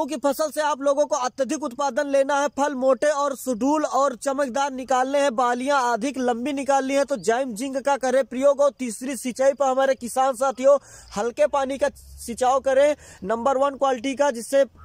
गेहूं की फसल से आप लोगों को अत्यधिक उत्पादन लेना है फल मोटे और सुडूल और चमकदार निकालने हैं बालियां अधिक लंबी निकालनी है तो जैम जिंक का करें प्रयोग और तीसरी सिंचाई पर हमारे किसान साथियों हल्के पानी का सिंचाव करें नंबर वन क्वालिटी का जिससे